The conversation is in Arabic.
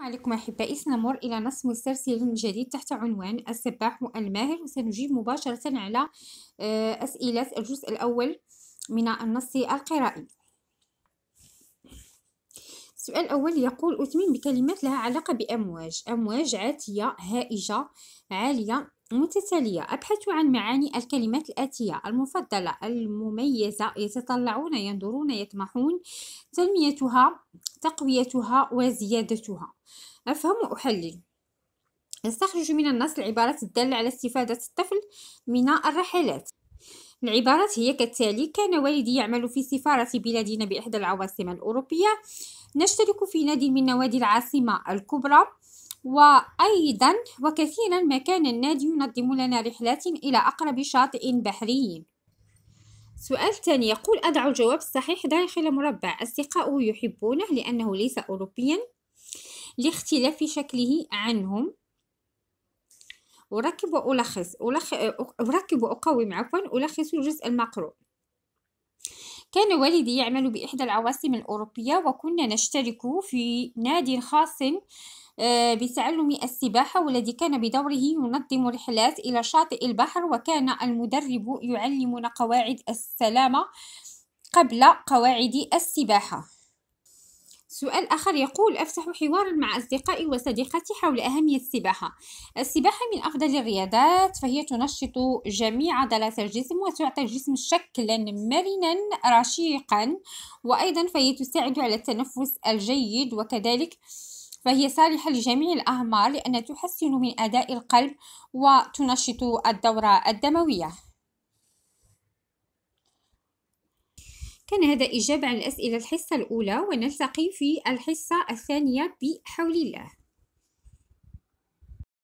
السلام عليكم أحبائي سنمر إلى نص مسترسل جديد تحت عنوان السباح والماهر وسنجيب مباشرة على آه، أسئلة الجزء الأول من النص القرائي السؤال الأول يقول أتمم بكلمات لها علاقة بأمواج أمواج عاتية هائجة عالية متتالية أبحث عن معاني الكلمات الآتية المفضلة المميزة يتطلعون ينظرون يطمحون تنميتها تقويتها وزيادتها أفهم وأحلل نستخرج من النص العبارات الدالة على استفادة الطفل من الرحلات العبارات هي كالتالي كان والدي يعمل في سفارة بلادنا بإحدى العواصم الأوروبية نشترك في نادي من نوادي العاصمة الكبرى وأيضا وكثيرا ما كان النادي ينظم لنا رحلات إلى أقرب شاطئ بحري سؤال ثاني يقول أضع الجواب الصحيح داخل مربع أصدقائه يحبونه لأنه ليس أوروبيا لاختلاف شكله عنهم أركب وألخص أركب وأقوم عفوا ألخص الجزء المقروء كان والدي يعمل بإحدى العواصم الأوروبية وكنا نشترك في نادي خاص آه، بتعلم السباحة والذي كان بدوره ينظم رحلات إلى شاطئ البحر وكان المدرب يعلمنا قواعد السلامة قبل قواعد السباحة سؤال آخر يقول أفتح حوارا مع أصدقائي وصديقاتي حول أهمية السباحة السباحة من أفضل الرياضات فهي تنشط جميع عضلات الجسم وتعطي الجسم شكلا مرنا رشيقا وأيضا فهي تساعد على التنفس الجيد وكذلك فهي صالحة لجميع الأعمار لأنها تحسن من أداء القلب وتنشط الدورة الدموية كان هذا إجابة عن الأسئلة الحصة الأولى ونلتقي في الحصة الثانية بحول الله